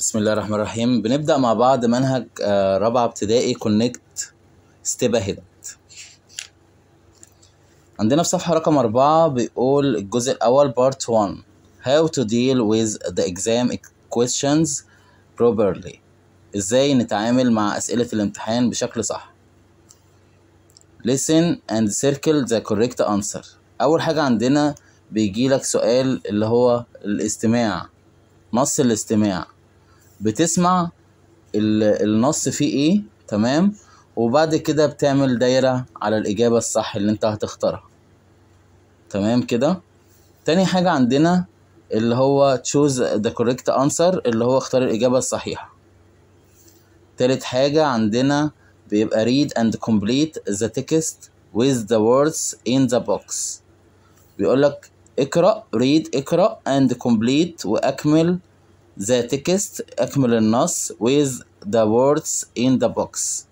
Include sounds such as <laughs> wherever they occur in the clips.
بسم الله الرحمن الرحيم بنبدأ مع بعض منهج آه، رابعة ابتدائي كونكت ستيب اهيد عندنا في صفحة رقم أربعة بيقول الجزء الأول بارت 1 How to deal with the exam questions properly إزاي نتعامل مع أسئلة الامتحان بشكل صح Listen and circle the correct answer أول حاجة عندنا بيجيلك سؤال اللي هو الاستماع نص الاستماع بتسمع النص فيه ايه تمام وبعد كده بتعمل دايرة على الإجابة الصح اللي انت هتختارها تمام كده تاني حاجة عندنا اللي هو choose the correct answer اللي هو اختار الإجابة الصحيحة تالت حاجة عندنا بيبقى read and complete the text with the words in the box بيقولك اقرأ read اقرأ and complete وأكمل the text اكمل النص with the words in the box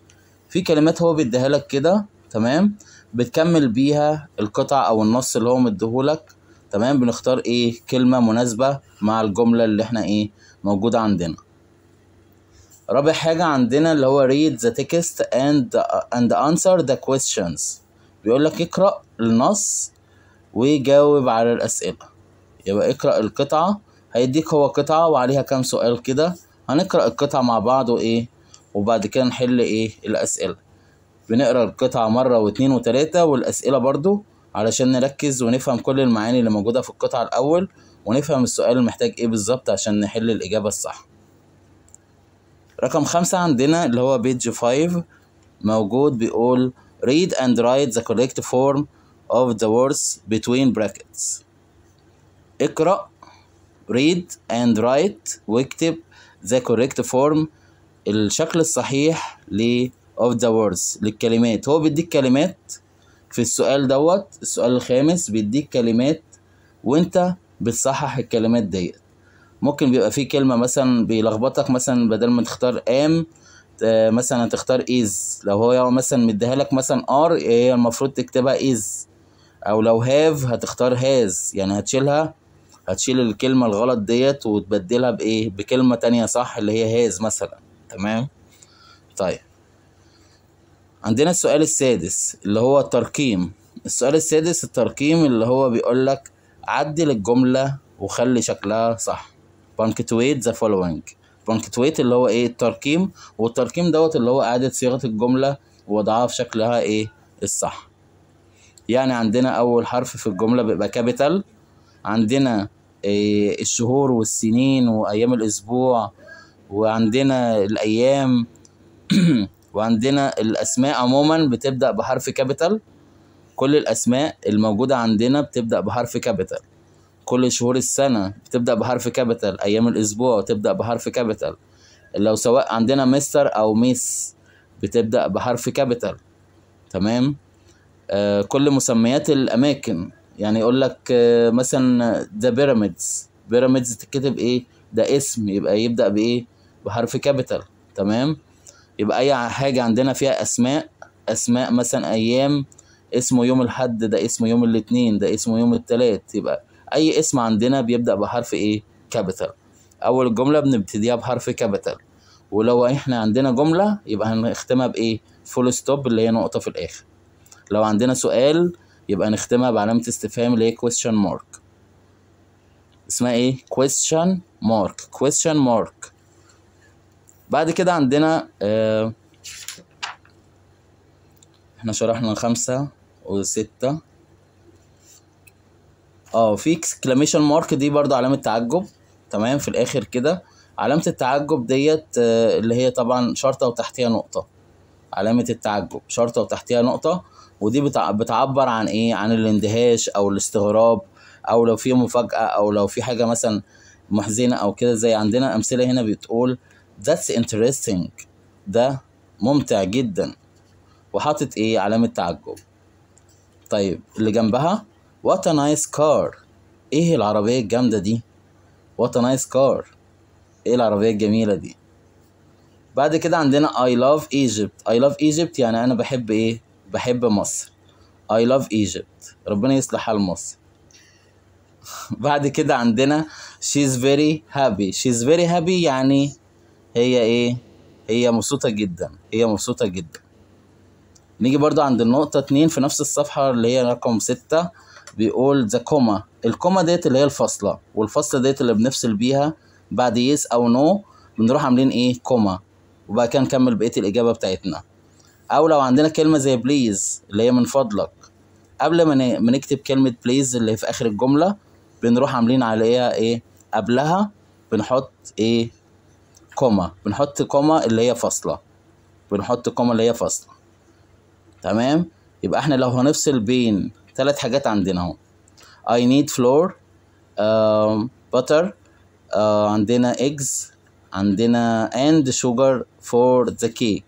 في كلمات هو بيديها لك كده تمام بتكمل بيها القطعة او النص اللي هو مديهولك تمام بنختار ايه كلمة مناسبة مع الجملة اللي احنا ايه موجودة عندنا رابع حاجة عندنا اللي هو read the text and and answer the questions بيقول لك اقرأ النص وجاوب على الأسئلة يبقى اقرأ القطعة هيديك هو قطعة وعليها كام سؤال كده هنقرأ القطعة مع بعض وإيه وبعد كده نحل إيه الأسئلة بنقرأ القطعة مرة واتنين وتلاتة والأسئلة برضو علشان نركز ونفهم كل المعاني اللي موجودة في القطعة الأول ونفهم السؤال محتاج إيه بالظبط عشان نحل الإجابة الصح رقم خمسة عندنا اللي هو بيج فايف موجود بيقول read and write the correct form of the words between brackets اقرأ read and write واكتب the correct form الشكل الصحيح ل of the words للكلمات هو بيديك كلمات في السؤال دوت السؤال الخامس بيديك كلمات وانت بتصحح الكلمات ديت ممكن بيبقى فيه كلمة مثلا بيلخبطك مثلا بدل ما تختار am آه، مثلا تختار is لو هو مثلا مديها لك مثلا are هي المفروض تكتبها is او لو have هتختار has يعني هتشيلها هتشيل الكلمة الغلط ديت وتبدلها بإيه بكلمة تانية صح اللي هي هاز مثلا تمام طيب عندنا السؤال السادس اللي هو الترقيم السؤال السادس الترقيم اللي هو بيقول لك عدل الجملة وخلي شكلها صح punctuate the following punctuate اللي هو ايه الترقيم والترقيم دوت اللي هو إعادة صيغة الجملة ووضعها في شكلها ايه الصح يعني عندنا أول حرف في الجملة بيبقى كابيتال عندنا إيه، الشهور والسنين وايام الاسبوع وعندنا الايام <clears throat> وعندنا الاسماء عموما بتبدا بحرف كابيتال كل الاسماء الموجوده عندنا بتبدا بحرف كابيتال كل شهور السنه بتبدا بحرف كابيتال ايام الاسبوع تبدا بحرف كابيتال لو سواء عندنا مستر او ميس بتبدا بحرف كابيتال تمام آه كل مسميات الاماكن يعني يقول لك آه، مثلا ذا بيراميدز بيراميدز تتكتب ايه ده اسم يبقى يبدا بايه بحرف كابيتال تمام يبقى اي حاجه عندنا فيها اسماء اسماء مثلا ايام اسمه يوم الحد ده اسمه يوم الاثنين ده اسمه يوم الثلاث يبقى اي اسم عندنا بيبدا بحرف ايه كابيتال اول جمله بنبتديها بحرف كابيتال ولو احنا عندنا جمله يبقى هنختمها بايه فول ستوب اللي هي نقطه في الاخر لو عندنا سؤال يبقى نختمها بعلامة استفهام اللي هي question mark اسمها ايه question mark question mark بعد كده عندنا آه احنا شرحنا خمسة وستة اه في exclamation mark دي برضو علامة تعجب تمام في الاخر كده علامة التعجب ديت آه اللي هي طبعا شرطة وتحتيها نقطة علامة التعجب شرطة وتحتيها نقطة ودي بتعبر عن ايه عن الاندهاش او الاستغراب او لو في مفاجاه او لو في حاجه مثلا محزنه او كده زي عندنا امثله هنا بتقول that's interesting ده ممتع جدا وحاطط ايه علامه تعجب طيب اللي جنبها what a nice car ايه العربيه الجامده دي what a nice car ايه العربيه الجميله دي بعد كده عندنا I love Egypt I love Egypt يعني انا بحب ايه بحب مصر I love Egypt ربنا يصلح حال مصر <laughs> بعد كده عندنا she's very happy she's very happy يعني هي ايه هي مبسوطة جدا هي مبسوطة جدا نيجي برضو عند النقطة اتنين في نفس الصفحة اللي هي رقم ستة بيقول ذا كوما الكوما ديت اللي هي الفاصلة والفاصلة ديت اللي بنفصل بيها بعد يس أو نو بنروح عاملين ايه كوما وبعد كده نكمل بقية الإجابة بتاعتنا او لو عندنا كلمه زي بليز اللي هي من فضلك قبل ما نكتب كلمه بليز اللي في اخر الجمله بنروح عاملين عليها ايه قبلها بنحط ايه كوما بنحط كوما اللي هي فاصله بنحط كوما اللي هي فاصله تمام يبقى احنا لو هنفصل بين ثلاث حاجات عندنا اهو I need flour uh, butter uh, عندنا eggs عندنا and sugar for the cake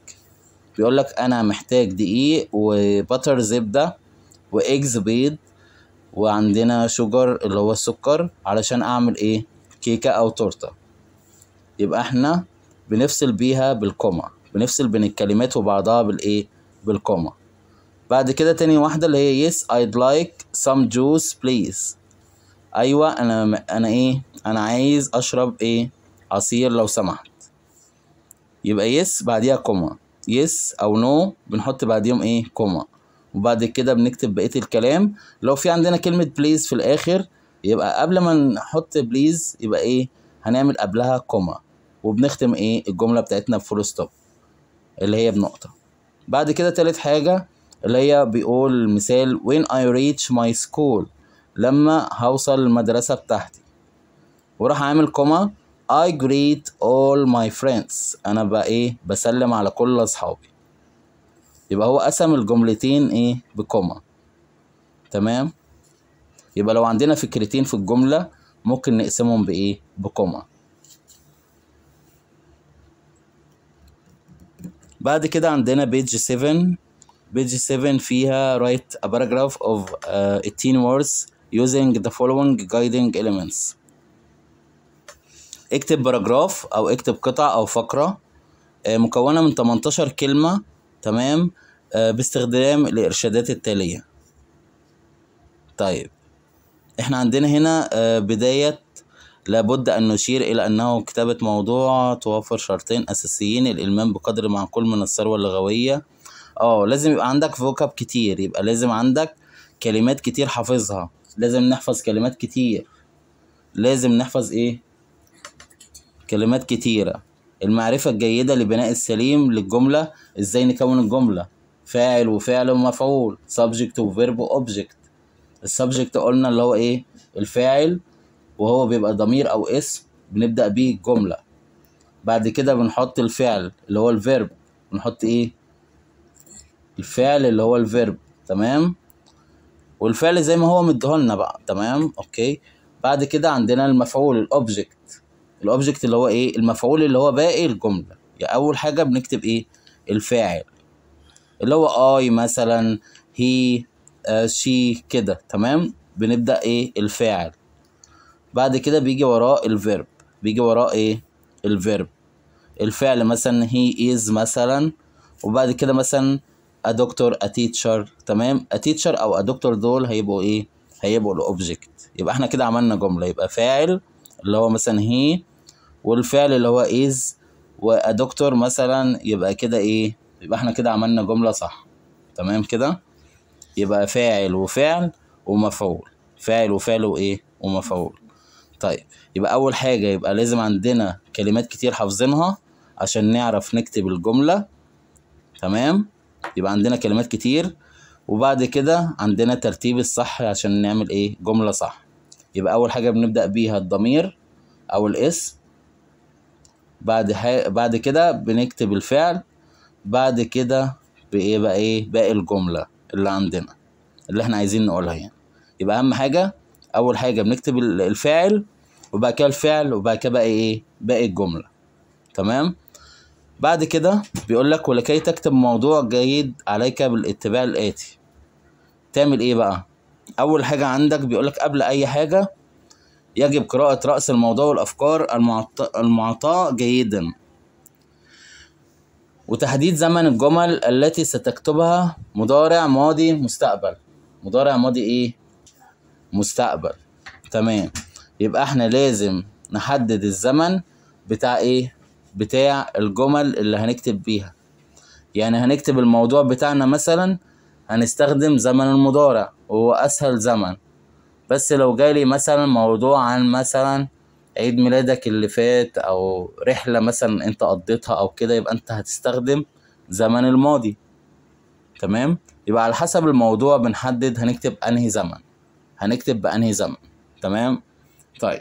بيقول لك انا محتاج دقيق وبتر زبده واجز بيض وعندنا شجر اللي هو السكر علشان اعمل ايه كيكه او تورته يبقى احنا بنفصل بيها بالكوما بنفصل بين الكلمات وبعضها بالايه بالكوما بعد كده تاني واحده اللي هي yes I'd like some juice please ايوه انا انا ايه انا عايز اشرب ايه عصير لو سمحت يبقى يس بعديها كوما يس او نو بنحط بعديهم ايه كوما وبعد كده بنكتب بقيه الكلام لو في عندنا كلمه بليز في الاخر يبقى قبل ما نحط بليز يبقى ايه هنعمل قبلها كوما وبنختم ايه الجمله بتاعتنا بفول ستوب اللي هي بنقطه بعد كده تالت حاجه اللي هي بيقول مثال when I reach my school لما هوصل المدرسة بتاعتي وراح عامل كوما I greet all my friends أنا بقى إيه بسلم على كل أصحابي يبقى هو قسم الجملتين إيه بكوما تمام يبقى لو عندنا فكرتين في الجملة ممكن نقسمهم بإيه بكوما بعد كده عندنا بيج 7 بيج 7 فيها write a paragraph of uh, 18 words using the following guiding elements اكتب باراجراف او اكتب قطعة او فقرة آه، مكونة من 18 كلمة تمام آه، باستخدام الارشادات التالية طيب احنا عندنا هنا آه، بداية لابد أن نشير إلى أنه كتابة موضوع توفر شرطين أساسيين الإلمام بقدر معقول من الثروة اللغوية اه لازم يبقى عندك فوكاب كتير يبقى لازم عندك كلمات كتير حافظها لازم نحفظ كلمات كتير لازم نحفظ ايه كلمات كتيرة المعرفة الجيدة لبناء السليم للجملة ازاي نكون الجملة فاعل وفعل ومفعول subject وفيرب وأوبجكت السبجكت قلنا اللي هو ايه الفاعل وهو بيبقى ضمير او اسم بنبدأ بيه الجملة بعد كده بنحط الفعل اللي هو الفيرب بنحط ايه الفعل اللي هو الفيرب تمام والفعل زي ما هو مديهولنا بقى تمام اوكي بعد كده عندنا المفعول الاوبجكت الاوبجكت اللي هو ايه المفعول اللي هو باقي الجمله يعني اول حاجه بنكتب ايه الفاعل اللي هو اي مثلا هي آه، شي كده تمام بنبدا ايه الفاعل بعد كده بيجي وراه الفيرب بيجي وراه ايه الفيرب الفعل مثلا هي از مثلا وبعد كده مثلا a doctor a teacher تمام a teacher او a doctor دول هيبقوا ايه هيبقوا الاوبجكت يبقى احنا كده عملنا جمله يبقى فاعل اللي هو مثلا هي والفعل اللي هو is وادكتور مثلا يبقى كده ايه يبقى احنا كده عملنا جملة صح تمام كده يبقى فاعل وفعل ومفعول فاعل وفعل وايه ومفعول طيب يبقى اول حاجة يبقى لازم عندنا كلمات كتير حافظينها عشان نعرف نكتب الجملة تمام يبقى عندنا كلمات كتير وبعد كده عندنا ترتيب الصح عشان نعمل ايه جملة صح يبقى اول حاجة بنبدأ بيها الضمير او الاسم بعد حي... بعد كده بنكتب الفعل بعد كده بايه بقى ايه باقي الجمله اللي عندنا اللي احنا عايزين نقولها يعني يبقى اهم حاجه اول حاجه بنكتب الفاعل وبعد كده الفعل وبعد كده بقى ايه باقي الجمله تمام بعد كده بيقول لك ولكي تكتب موضوع جيد عليك بالاتباع الاتي تعمل ايه بقى اول حاجه عندك بيقول لك قبل اي حاجه يجب قراءة رأس الموضوع والأفكار المعطاة جيدا وتحديد زمن الجمل التي ستكتبها مضارع ماضي مستقبل مضارع ماضي ايه مستقبل تمام يبقى احنا لازم نحدد الزمن بتاع ايه بتاع الجمل اللي هنكتب بيها يعني هنكتب الموضوع بتاعنا مثلا هنستخدم زمن المضارع وهو اسهل زمن بس لو جالي مثلا موضوع عن مثلا عيد ميلادك اللي فات او رحله مثلا انت قضيتها او كده يبقى انت هتستخدم زمن الماضي تمام يبقى على حسب الموضوع بنحدد هنكتب انهي زمن هنكتب بانهي زمن تمام طيب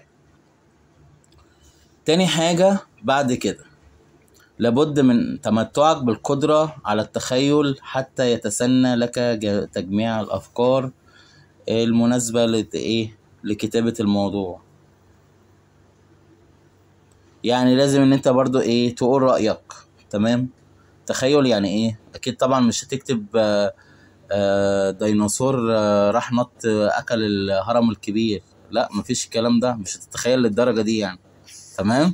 تاني حاجه بعد كده لابد من تمتعك بالقدره على التخيل حتى يتسنى لك تجميع الافكار إيه المناسبة لإيه لكتابة الموضوع يعني لازم ان انت برضو ايه تقول رأيك تمام تخيل يعني ايه اكيد طبعا مش هتكتب آه، آه، ديناصور آه، راح نط اكل الهرم الكبير لا مفيش الكلام ده مش هتتخيل للدرجة دي يعني تمام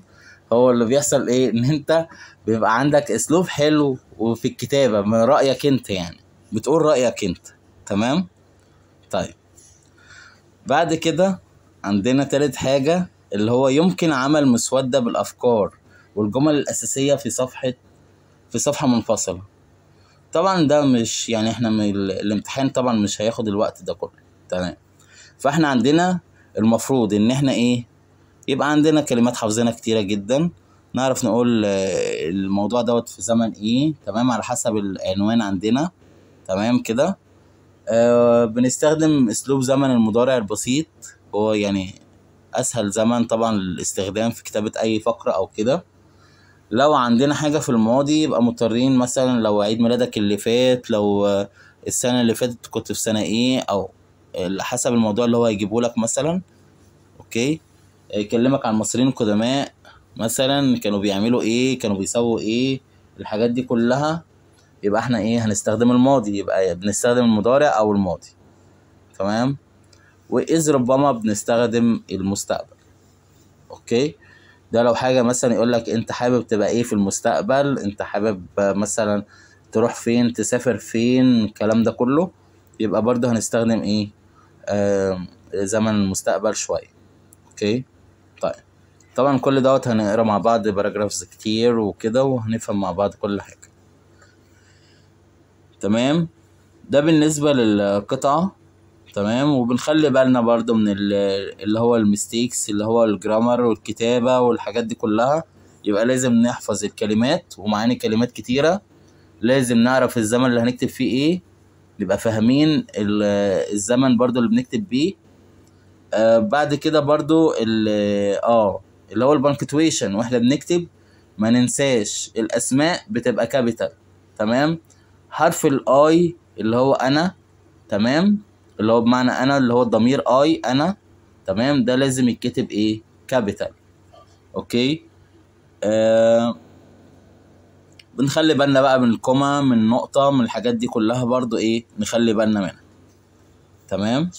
هو اللي بيحصل ايه <laughs> ان انت بيبقى عندك اسلوب حلو وفي الكتابة من رأيك انت يعني بتقول رأيك انت تمام طيب بعد كده عندنا تالت حاجة اللي هو يمكن عمل مسودة بالأفكار والجمل الأساسية في صفحة في صفحة منفصلة طبعا ده مش يعني احنا الامتحان طبعا مش هياخد الوقت ده كله تمام فاحنا عندنا المفروض ان احنا ايه يبقى عندنا كلمات حافظينها كتيرة جدا نعرف نقول آه، الموضوع دوت في زمن ايه تمام على حسب العنوان عندنا تمام كده آه، بنستخدم اسلوب زمن المضارع البسيط هو يعني اسهل زمن طبعا للاستخدام في كتابة اي فقرة او كده لو عندنا حاجة في الماضي يبقى مضطرين مثلا لو عيد ميلادك اللي فات لو السنة اللي فاتت كنت في سنة ايه او حسب الموضوع اللي هو هيجيبه لك مثلا اوكي يكلمك عن المصريين القدماء مثلا كانوا بيعملوا ايه كانوا بيسووا ايه الحاجات دي كلها يبقى احنا ايه هنستخدم الماضي يبقى بنستخدم المضارع او الماضي تمام واذ ربما بنستخدم المستقبل اوكي ده لو حاجه مثلا يقول لك انت حابب تبقى ايه في المستقبل انت حابب مثلا تروح فين تسافر فين الكلام ده كله يبقى برضه هنستخدم ايه آه زمن المستقبل شويه اوكي طيب طبعا كل دوت هنقرا مع بعض باراجرافز كتير وكده وهنفهم مع بعض كل حاجه تمام ده بالنسبة للقطعة تمام وبنخلي بالنا برضو من اللي هو المستيكس اللي هو الجرامر والكتابة والحاجات دي كلها يبقى لازم نحفظ الكلمات ومعاني كلمات كتيرة لازم نعرف الزمن اللي هنكتب فيه ايه نبقى فاهمين الزمن برضو اللي بنكتب بيه آه بعد كده برضو اه اللي هو البنكتويشن واحنا بنكتب ما ننساش الاسماء بتبقى كابيتال تمام حرف الاي اللي هو انا تمام اللي هو بمعنى انا اللي هو الضمير اي انا تمام ده لازم يتكتب ايه كابيتال اوكي آه بنخلي بالنا بقى من الكوما من النقطه من الحاجات دي كلها برضو ايه نخلي بالنا منها تمام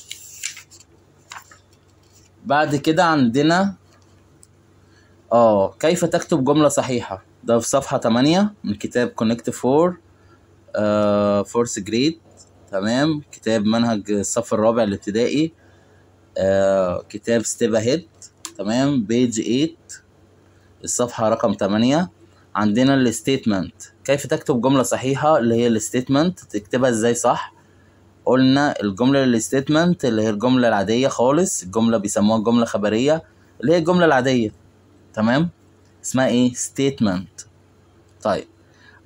بعد كده عندنا اه كيف تكتب جمله صحيحه ده في صفحه 8 من كتاب كونكت 4 فورث آه، جريد تمام كتاب منهج الصف الرابع الابتدائي آه، كتاب ستيب اهيد تمام بيج 8 الصفحه رقم 8 عندنا الستيتمنت كيف تكتب جمله صحيحه اللي هي الستيتمنت تكتبها ازاي صح قلنا الجمله الستيتمنت اللي هي الجمله العاديه خالص الجمله بيسموها جمله خبريه اللي هي الجمله العاديه تمام اسمها ايه ستيتمنت طيب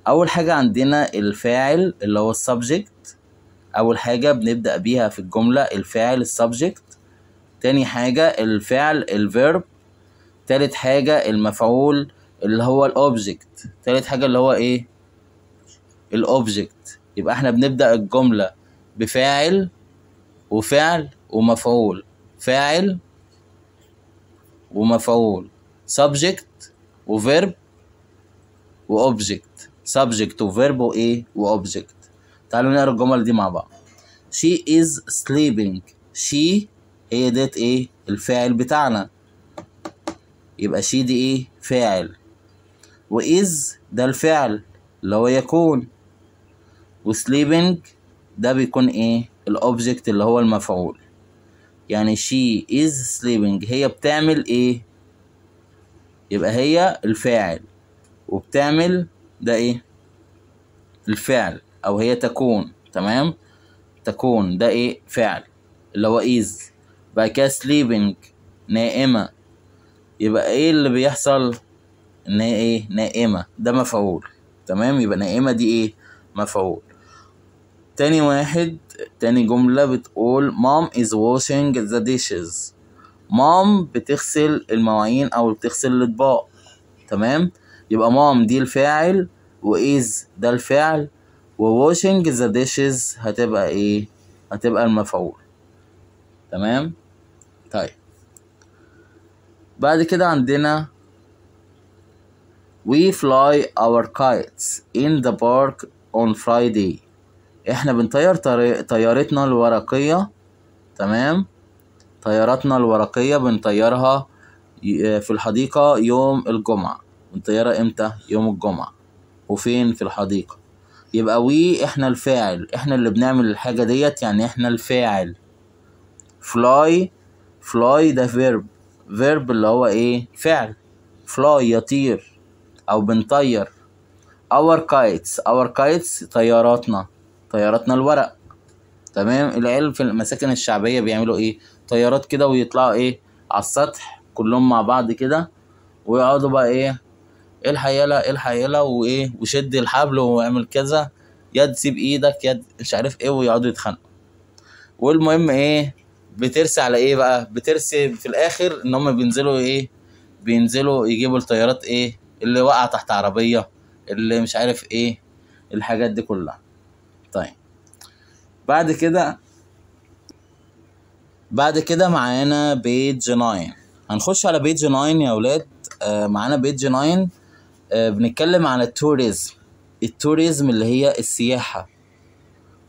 اول حاجه عندنا الفاعل اللي هو السبجكت اول حاجه بنبدا بيها في الجمله الفاعل السبجكت تاني حاجه الفعل الفيرب تالت حاجه المفعول اللي هو الاوبجكت تالت حاجه اللي هو ايه الاوبجكت يبقى احنا بنبدا الجمله بفاعل وفعل ومفعول فاعل ومفعول subject وverb وobject subject وverb وايه واوبجكت تعالوا نقرا الجمل دي مع بعض she is sleeping she هي ديت ايه الفاعل بتاعنا يبقى she دي ايه فاعل و is ده الفعل اللي هو يكون و sleeping ده بيكون ايه الاوبجكت اللي هو المفعول يعني she is sleeping هي بتعمل ايه يبقى هي الفاعل وبتعمل ده ايه الفعل او هي تكون تمام تكون ده ايه فعل اللي هو is بعد كده sleeping نائمة يبقى ايه اللي بيحصل ان هي ايه نائمة ده مفعول تمام يبقى نائمة دي ايه مفعول تاني واحد تاني جملة بتقول mom is washing the dishes مام بتغسل المواعين او بتغسل الاطباق تمام يبقى مام دي الفاعل وإيز ده الفعل وواشنج ذا ديشز هتبقى إيه؟ هتبقى المفعول تمام؟ طيب بعد كده عندنا We fly our kites in the park on Friday احنا بنطير طيارتنا الورقية تمام طياراتنا الورقية بنطيرها آه، في الحديقة يوم الجمعة والطيارة امتى يوم الجمعة وفين في الحديقة يبقى وي احنا الفاعل احنا اللي بنعمل الحاجة ديت يعني احنا الفاعل فلاي فلاي ده فيرب فيرب اللي هو ايه فعل فلاي يطير او بنطير اور كايتس اور كايتس طياراتنا طياراتنا الورق تمام العيال في المساكن الشعبية بيعملوا ايه طيارات كده ويطلعوا ايه على السطح كلهم مع بعض كده ويقعدوا بقى ايه الحق يلا الحق يلا وايه وشد الحبل واعمل كذا يد سيب ايدك يد مش عارف ايه ويقعدوا يتخانقوا والمهم ايه بترسي على ايه بقى بترسي في الاخر ان هم بينزلوا ايه بينزلوا يجيبوا الطيارات ايه اللي وقع تحت عربيه اللي مش عارف ايه الحاجات دي كلها طيب بعد كده بعد كده معانا بيج 9 هنخش على بيج 9 يا ولاد آه معانا بيج 9 آه، بنتكلم عن التوريزم التوريزم اللي هي السياحة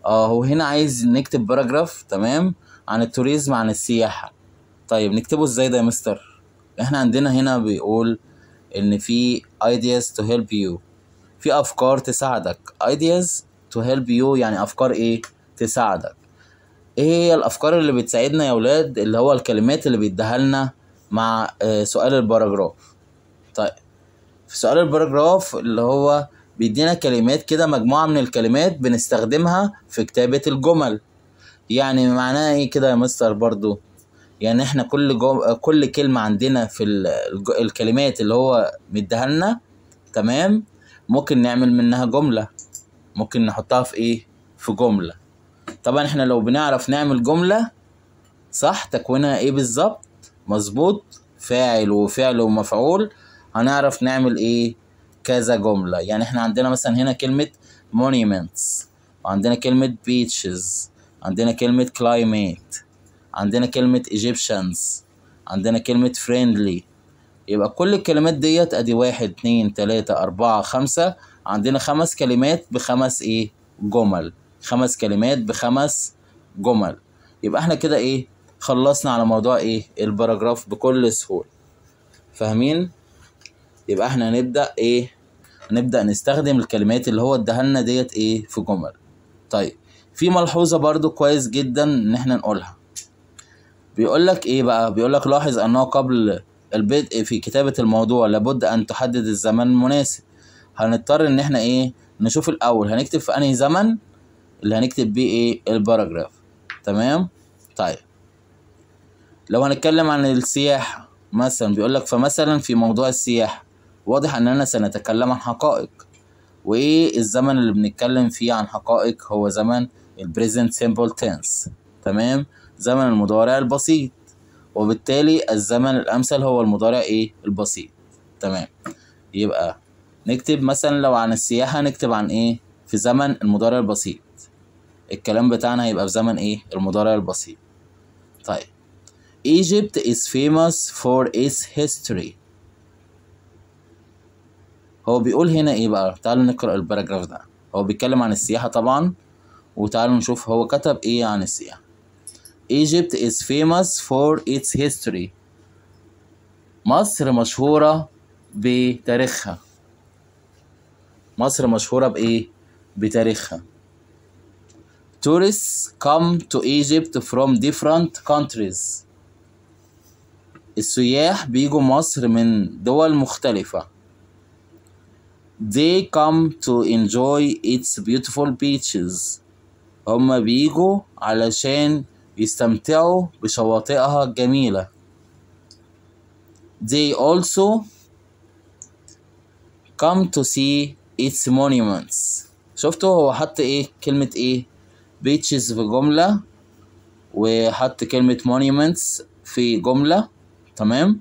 اه هو هنا عايز نكتب باراجراف تمام عن التوريزم عن السياحة طيب نكتبه ازاي ده يا مستر احنا عندنا هنا بيقول ان في ideas to help you في افكار تساعدك ideas to help you يعني افكار ايه تساعدك ايه هي الافكار اللي بتساعدنا يا ولاد اللي هو الكلمات اللي بيديها لنا مع آه، سؤال الباراجراف طيب في سؤال الباراجراف اللي هو بيدينا كلمات كده مجموعة من الكلمات بنستخدمها في كتابة الجمل يعني معناها ايه كده يا مستر برضو يعني احنا كل جم... كل كلمة عندنا في ال... الكلمات اللي هو مديها لنا تمام ممكن نعمل منها جملة ممكن نحطها في ايه في جملة طبعا احنا لو بنعرف نعمل جملة صح تكوينها ايه بالظبط مظبوط فاعل وفعل ومفعول هنعرف نعمل ايه كذا جملة يعني احنا عندنا مثلا هنا كلمة monuments وعندنا كلمة beaches عندنا كلمة climate عندنا كلمة Egyptians عندنا كلمة friendly يبقى كل الكلمات ديت ادي واحد اتنين تلاتة اربعة خمسة عندنا خمس كلمات بخمس ايه جمل خمس كلمات بخمس جمل يبقى احنا كده ايه خلصنا على موضوع ايه الباراجراف بكل سهولة فاهمين يبقى احنا هنبدا ايه هنبدا نستخدم الكلمات اللي هو اداها لنا ديت ايه في جمل طيب في ملحوظه برضو كويس جدا ان احنا نقولها بيقول لك ايه بقى بيقول لك لاحظ انه قبل البدء في كتابه الموضوع لابد ان تحدد الزمن المناسب هنضطر ان احنا ايه نشوف الاول هنكتب في انهي زمن اللي هنكتب بيه ايه الباراجراف تمام طيب لو هنتكلم عن السياحه مثلا بيقول لك فمثلا في موضوع السياحه واضح اننا سنتكلم عن حقائق وايه الزمن اللي بنتكلم فيه عن حقائق هو زمن البريزنت سيمبل تنس تمام زمن المضارع البسيط وبالتالي الزمن الامثل هو المضارع ايه البسيط تمام يبقى نكتب مثلا لو عن السياحه نكتب عن ايه في زمن المضارع البسيط الكلام بتاعنا هيبقى في زمن ايه المضارع البسيط طيب Egypt is famous for its history هو بيقول هنا ايه بقى تعالوا نقرا الباراجراف ده هو بيتكلم عن السياحه طبعا وتعالوا نشوف هو كتب ايه عن السياحه Egypt is famous for its history مصر مشهورة بتاريخها مصر مشهورة بإيه؟ بتاريخها Tourists come to Egypt from different countries السياح بيجوا مصر من دول مختلفة they come to enjoy its beautiful beaches هم بيجوا علشان يستمتعوا بشواطئها الجميلة they also come to see its monuments شفتوا هو حط ايه كلمة ايه beaches في جملة وحط كلمة monuments في جملة تمام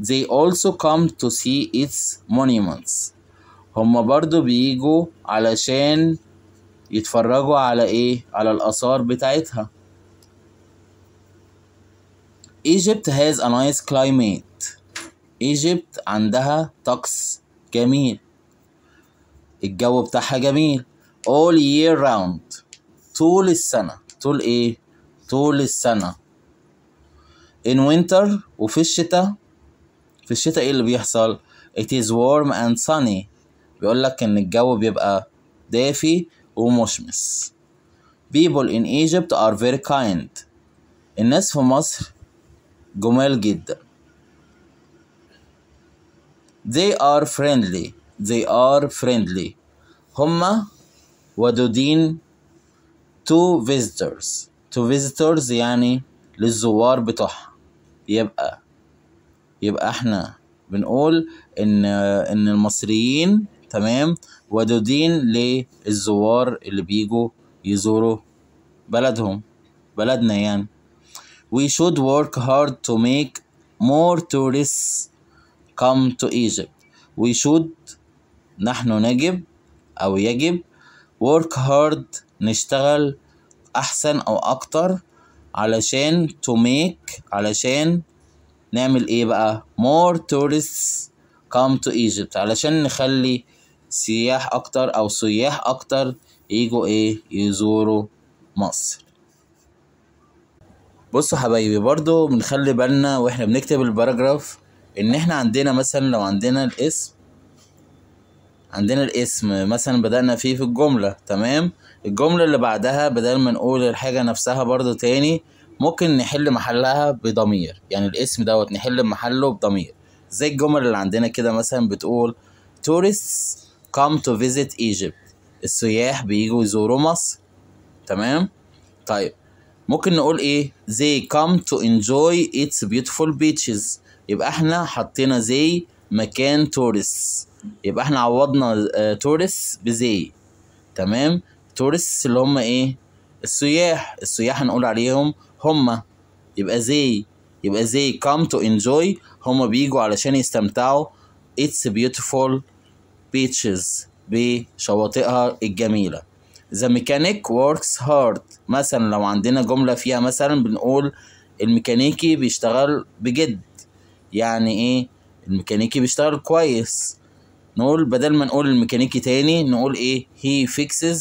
they also come to see its monuments هما برضو بيجوا علشان يتفرجوا على ايه على الاثار بتاعتها Egypt has a nice climate Egypt عندها طقس جميل الجو بتاعها جميل all year round طول السنة طول ايه طول السنة in winter وفي الشتاء في الشتاء ايه اللي بيحصل it is warm and sunny بيقول لك ان الجو بيبقى دافي ومشمس people in Egypt are very kind الناس في مصر جمال جدا they are friendly they are friendly هما ودودين to visitors to visitors يعني للزوار بتوعها يبقى يبقى احنا بنقول ان ان المصريين تمام ودودين للزوار اللي بيجوا يزوروا بلدهم بلدنا يعني we should work hard to make more tourists come to Egypt we should نحن نجب أو يجب work hard نشتغل أحسن أو أكتر علشان to make علشان نعمل إيه بقى more tourists come to Egypt علشان نخلي سياح اكتر او سياح اكتر يجوا ايه يزوروا مصر بصوا حبايبي برضو بنخلي بالنا واحنا بنكتب الباراجراف ان احنا عندنا مثلا لو عندنا الاسم عندنا الاسم مثلا بدأنا فيه في الجملة تمام الجملة اللي بعدها بدل ما نقول الحاجة نفسها برضو تاني ممكن نحل محلها بضمير يعني الاسم دوت نحل محله بضمير زي الجمل اللي عندنا كده مثلا بتقول tourists come to visit Egypt السياح بيجوا يزوروا مصر تمام طيب ممكن نقول ايه they come to enjoy its beautiful beaches يبقى احنا حطينا زي مكان تورس يبقى احنا عوضنا تورس آه، بزي تمام تورس اللي هم ايه السياح السياح هنقول عليهم هم يبقى زي يبقى زي come to enjoy هم بيجوا علشان يستمتعوا it's beautiful بيتشز بشواطئها الجميلة The mechanic works hard مثلا لو عندنا جملة فيها مثلا بنقول الميكانيكي بيشتغل بجد يعني ايه الميكانيكي بيشتغل كويس نقول بدل ما نقول الميكانيكي تاني نقول ايه he fixes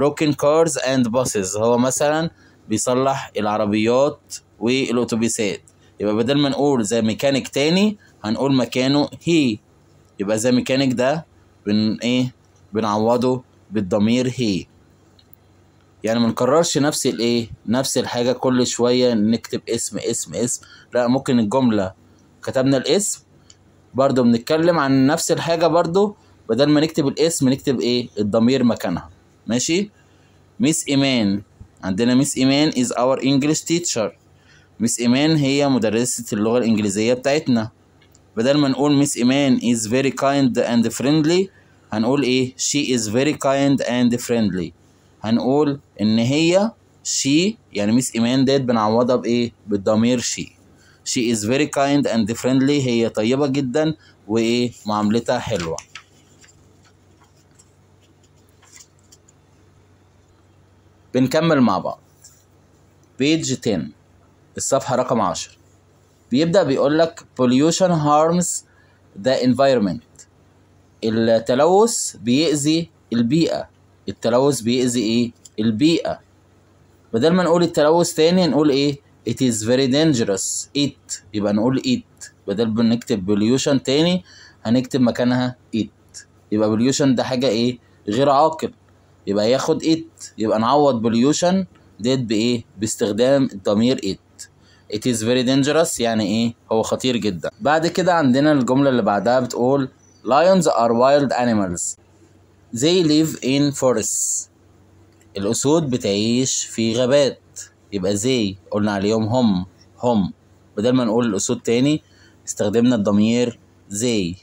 broken cars and buses هو مثلا بيصلح العربيات والاتوبيسات يبقى بدل ما نقول زي ميكانيك تاني هنقول مكانه هي يبقى زي ميكانيك ده بن ايه بنعوضه بالضمير هي يعني منكررش نفس الايه نفس الحاجة كل شوية نكتب اسم اسم اسم لا ممكن الجملة كتبنا الاسم برضو بنتكلم عن نفس الحاجة برضو بدل ما نكتب الاسم نكتب ايه الضمير مكانها ماشي ميس ايمان عندنا ميس ايمان از اور انجلش تيتشر ميس ايمان هي مدرسة اللغة الانجليزية بتاعتنا بدل ما نقول ميس ايمان از very kind and friendly هنقول ايه she is very kind and friendly هنقول ان هي she يعني ميس ايمان ديت بنعوضها بايه بالضمير she she is very kind and friendly هي طيبة جدا وايه معاملتها حلوة بنكمل مع بعض بيج 10 الصفحة رقم 10 بيبدأ بيقول لك pollution harms the environment التلوث بيأذي البيئة التلوث بيأذي ايه البيئة بدل ما نقول التلوث تاني نقول ايه it is very dangerous it يبقى نقول it بدل ما نكتب pollution تاني هنكتب مكانها it يبقى pollution ده حاجة ايه غير عاقل يبقى ياخد it يبقى نعوض pollution ديت بايه باستخدام الضمير it it is very dangerous يعني ايه هو خطير جدا بعد كده عندنا الجملة اللي بعدها بتقول Lions are wild animals. They live in forests. الأسود بتعيش في غابات يبقى they قلنا عليهم هم هم بدل ما نقول الأسود تاني استخدمنا الضمير they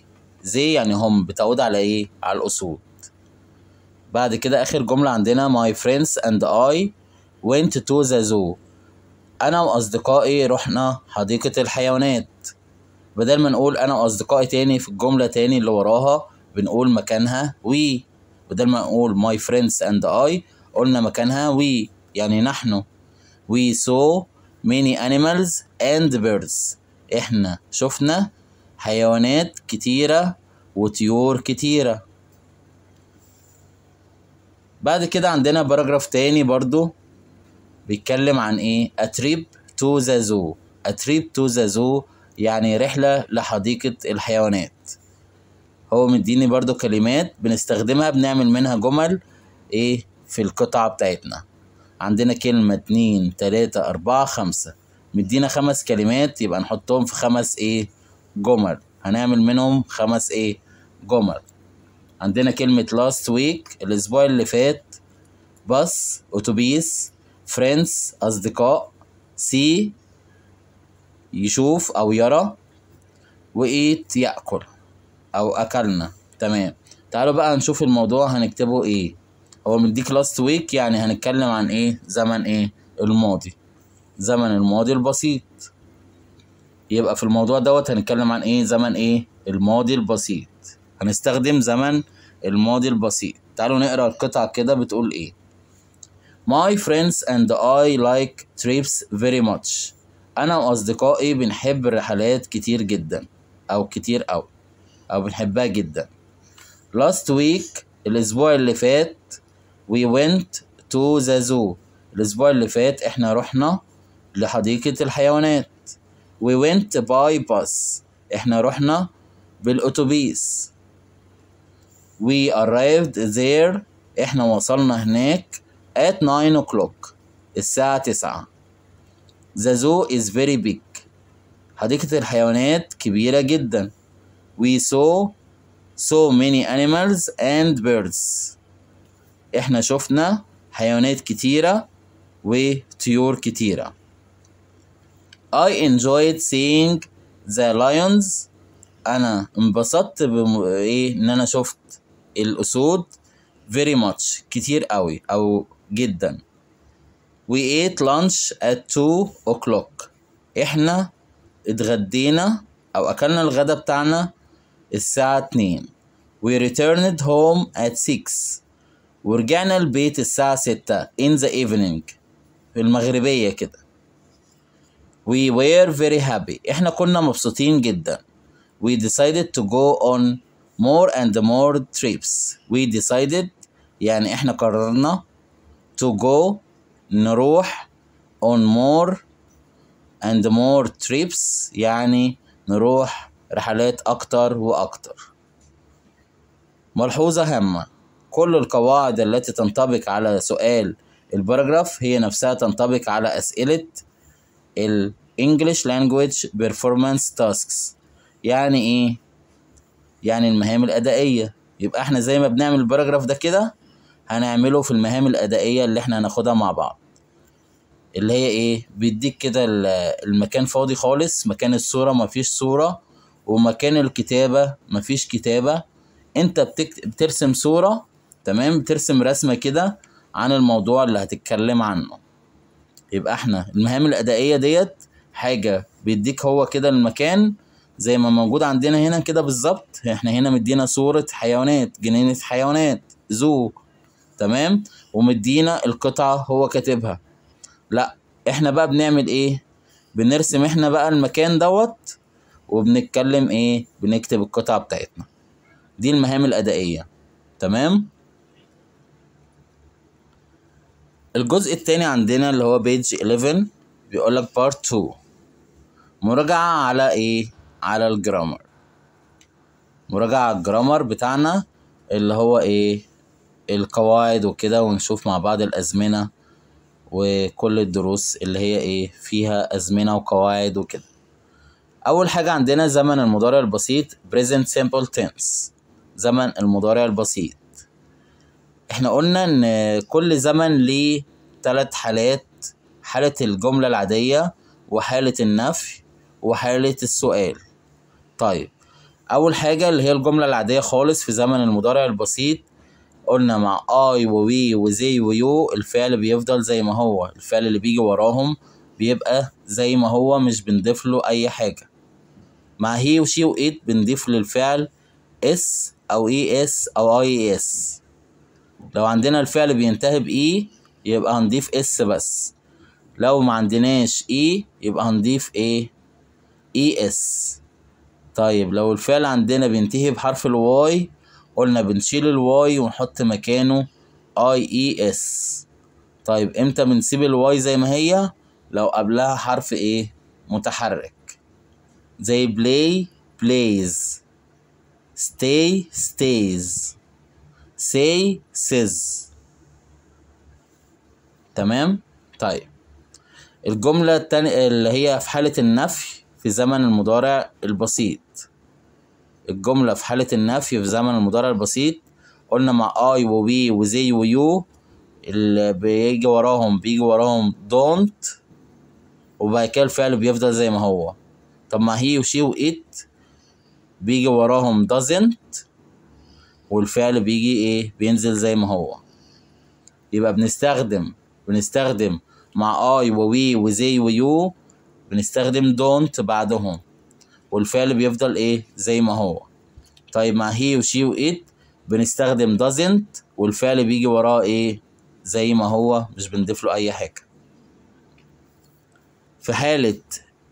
they يعني هم بتعود على إيه؟ على الأسود بعد كده آخر جملة عندنا my friends and I went to the zoo أنا وأصدقائي رحنا حديقة الحيوانات بدل ما نقول انا واصدقائي تاني في الجمله تاني اللي وراها بنقول مكانها وي بدل ما نقول my friends and I قلنا مكانها we يعني نحن we saw many animals and birds احنا شفنا حيوانات كتيرة وطيور كتيرة بعد كده عندنا باراجراف تاني برضو بيتكلم عن ايه a trip to the zoo a trip to the zoo يعني رحلة لحديقة الحيوانات هو مديني برضو كلمات بنستخدمها بنعمل منها جمل ايه في القطعة بتاعتنا عندنا كلمة اتنين تلاتة أربعة خمسة مدينا خمس كلمات يبقى نحطهم في خمس ايه جمل هنعمل منهم خمس ايه جمل عندنا كلمة last week الأسبوع اللي فات بس أتوبيس فريندز أصدقاء سي يشوف أو يرى وإيت يأكل أو أكلنا تمام تعالوا بقى نشوف الموضوع هنكتبه إيه هو مديك لاست ويك يعني هنتكلم عن إيه زمن إيه الماضي زمن الماضي البسيط يبقى في الموضوع دوت هنتكلم عن إيه زمن إيه الماضي البسيط هنستخدم زمن الماضي البسيط تعالوا نقرا القطعة كده بتقول إيه My friends and I like trips very much انا واصدقائي بنحب الرحلات كتير جدا او كتير او او بنحبها جدا last week الاسبوع اللي فات we went to the zoo الاسبوع اللي فات احنا رحنا لحديقة الحيوانات we went by bus احنا رحنا بالاتوبيس we arrived there احنا وصلنا هناك at nine o'clock الساعة تسعة The zoo is very big حديقة الحيوانات كبيرة جدا We saw so many animals and birds احنا شفنا حيوانات كتيرة وطيور كتيرة I enjoyed seeing the lions أنا انبسطت بم... إيه إن أنا شفت الأسود very much كتير أوي أو جدا we ate lunch at 2 o'clock احنا اتغدينا او اكلنا الغدا بتاعنا الساعة 2 we returned home at 6 ورجعنا البيت الساعة 6 in the evening في المغربية كده we were very happy احنا كنا مبسوطين جدا we decided to go on more and more trips we decided يعني احنا قررنا to go نروح on more and more trips يعني نروح رحلات أكتر وأكتر ملحوظة هامة كل القواعد التي تنطبق على سؤال الباراجراف هي نفسها تنطبق على أسئلة ال English Language Performance Tasks يعني إيه؟ يعني المهام الأدائية يبقى إحنا زي ما بنعمل الباراجراف ده كده هنعمله في المهام الأدائية اللي احنا هناخدها مع بعض اللي هي ايه بيديك كده المكان فاضي خالص مكان الصورة مفيش صورة ومكان الكتابة مفيش كتابة انت بتكت... بترسم صورة تمام بترسم رسمة كده عن الموضوع اللي هتتكلم عنه يبقى احنا المهام الأدائية ديت حاجة بيديك هو كده المكان زي ما موجود عندنا هنا كده بالظبط احنا هنا مدينا صورة حيوانات جنينة حيوانات زو تمام ومدينا القطعة هو كاتبها لا احنا بقى بنعمل ايه بنرسم احنا بقى المكان دوت وبنتكلم ايه بنكتب القطعة بتاعتنا دي المهام الأدائية تمام الجزء التاني عندنا اللي هو بيج 11 بيقول لك بارت 2 مراجعة على ايه على الجرامر مراجعة على الجرامر بتاعنا اللي هو ايه القواعد وكده ونشوف مع بعض الأزمنة وكل الدروس اللي هي ايه فيها أزمنة وقواعد وكده أول حاجة عندنا زمن المضارع البسيط present simple tense زمن المضارع البسيط احنا قلنا ان كل زمن ليه تلات حالات حالة الجملة العادية وحالة النفي وحالة السؤال طيب أول حاجة اللي هي الجملة العادية خالص في زمن المضارع البسيط قلنا مع اي ووي وزي ويو الفعل بيفضل زي ما هو الفعل اللي بيجي وراهم بيبقى زي ما هو مش بنضيف له اي حاجة مع هي وشي وإيت بنضيف للفعل اس او اي اس او اي اس لو عندنا الفعل بينتهي باي e، يبقى هنضيف اس بس لو ما عندناش اي e، يبقى هنضيف ايه اي اس طيب لو الفعل عندنا بينتهي بحرف الواي قلنا بنشيل الواي ونحط مكانه اي اي اس طيب امتى بنسيب الواي زي ما هي لو قبلها حرف ايه متحرك زي بلاي بلايز ستاي ستايز سي سيز تمام طيب الجملة التانية اللي هي في حالة النفي في زمن المضارع البسيط الجملة في حالة النفي في زمن المضارع البسيط قلنا مع اي وبي وزي ويو اللي بيجي وراهم بيجي وراهم دونت وبعد كده الفعل بيفضل زي ما هو طب ما هي وشي وإت بيجي وراهم doesn't والفعل بيجي ايه بينزل زي ما هو يبقى بنستخدم بنستخدم مع اي ووي وزي ويو بنستخدم دونت بعدهم والفعل بيفضل ايه زي ما هو طيب مع هي وشي وإت بنستخدم doesn't والفعل بيجي وراه ايه زي ما هو مش بنضيف له اي حاجة في حالة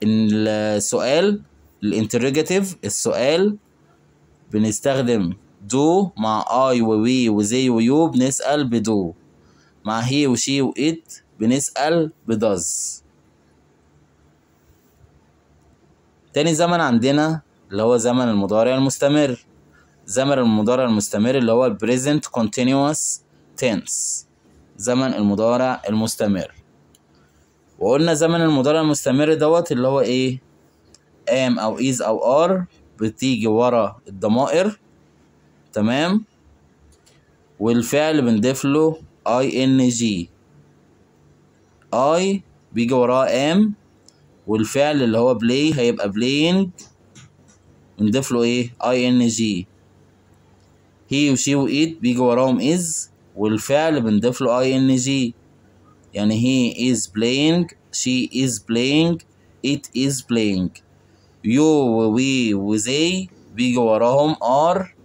السؤال الانتروجاتيف السؤال بنستخدم do مع I و we و they و you بنسأل بدو مع هي وشي وإت بنسأل بدز تاني زمن عندنا اللي هو زمن المضارع المستمر زمن المضارع المستمر اللي هو present continuous tense زمن المضارع المستمر وقلنا زمن المضارع المستمر دوت اللي هو ايه ام او ايز او ار بتيجي ورا الضمائر تمام والفعل بنضيف له اي ان جي اي بيجي وراه ام والفعل اللي هو بلاي هيبقى بلاينج نضيف له ايه اي ان جي هي وشي وايت بيجي وراهم از والفعل بنضيف له اي ان جي يعني هي از بلاينج شي از بلاينج ات از بلاينج يو وي وزي بيجي وراهم ار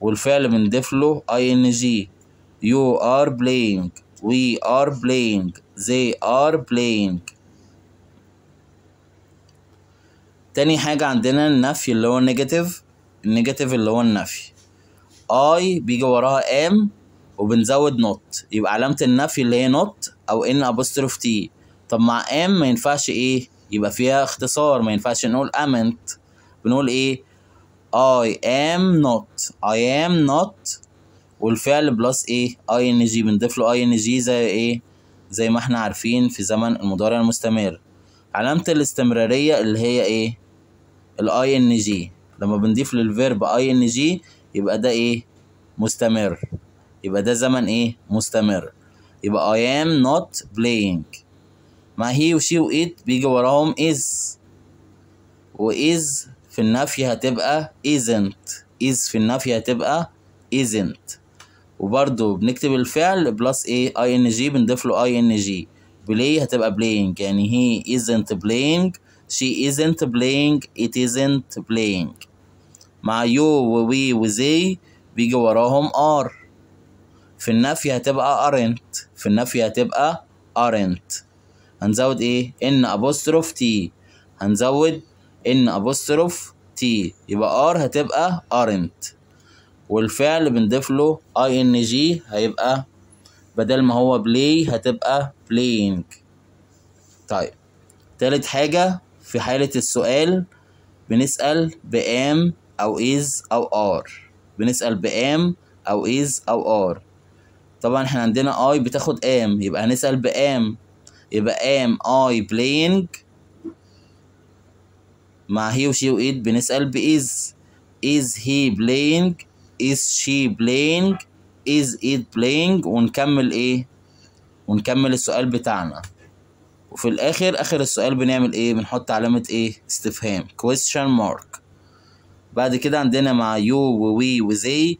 والفعل بنضيف له اي ان جي يو ار بلاينج وي ار بلاينج زي ار بلاينج تاني حاجة عندنا النفي اللي هو النيجاتيف النيجاتيف اللي هو النفي اي بيجي وراها ام وبنزود نوت يبقى علامة النفي اللي هي نوت او ان ابوستروف تي طب مع ام ما ينفعش ايه يبقى فيها اختصار ما ينفعش نقول امنت بنقول ايه I am نوت اي ام نوت والفعل بلس ايه ing بنضيف له ing زي ايه زي ما احنا عارفين في زمن المضارع المستمر علامة الاستمرارية اللي هي ايه الاي ان جي لما بنضيف للفيرب اي ان جي يبقى ده ايه مستمر يبقى ده زمن ايه مستمر يبقى I am not playing ما هي وشي وإت بيجي وراهم is وإز في النفي هتبقى isn't is في النفي هتبقى isn't وبرده بنكتب الفعل بلس ايه ing بنضيف له ing play هتبقى playing يعني هي isn't playing she isn't playing it isn't playing مع يو ووي وزي بيجي وراهم ار في النفي هتبقى aren't في النفي هتبقى aren't هنزود ايه ان ابوستروف تي هنزود ان ابوستروف تي يبقى ار هتبقى aren't والفعل بنضيف له ان جي هيبقى بدل ما هو بلاي هتبقى playing طيب تالت حاجة في حالة السؤال بنسأل بام أو إز أو آر بنسأل بام أو إز أو آر طبعا احنا عندنا اي بتاخد ام يبقى هنسأل بام يبقى ام اي بلاينج مع هي وشي وايد بنسأل بإز is he playing is she playing is it playing ونكمل ايه ونكمل السؤال بتاعنا وفي الاخر اخر السؤال بنعمل ايه بنحط علامة ايه استفهام question mark بعد كده عندنا مع يو ووي وزي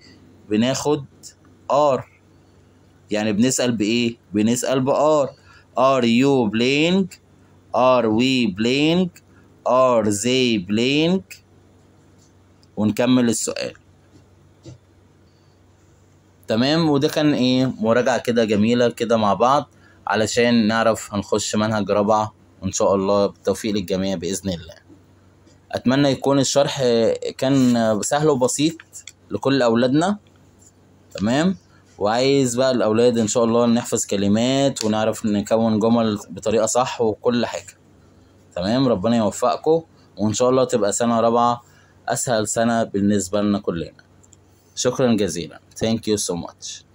بناخد ار يعني بنسأل بايه بنسأل بار ار يو بلينج ار وي بلينج ار زي بلينج ونكمل السؤال تمام وده كان ايه مراجعة كده جميلة كده مع بعض علشان نعرف هنخش منهج رابعة وإن شاء الله بالتوفيق للجميع بإذن الله أتمنى يكون الشرح كان سهل وبسيط لكل أولادنا تمام وعايز بقى الأولاد إن شاء الله نحفظ كلمات ونعرف نكون جمل بطريقة صح وكل حاجة تمام ربنا يوفقكم وإن شاء الله تبقى سنة رابعة أسهل سنة بالنسبة لنا كلنا شكرا جزيلا thank you so much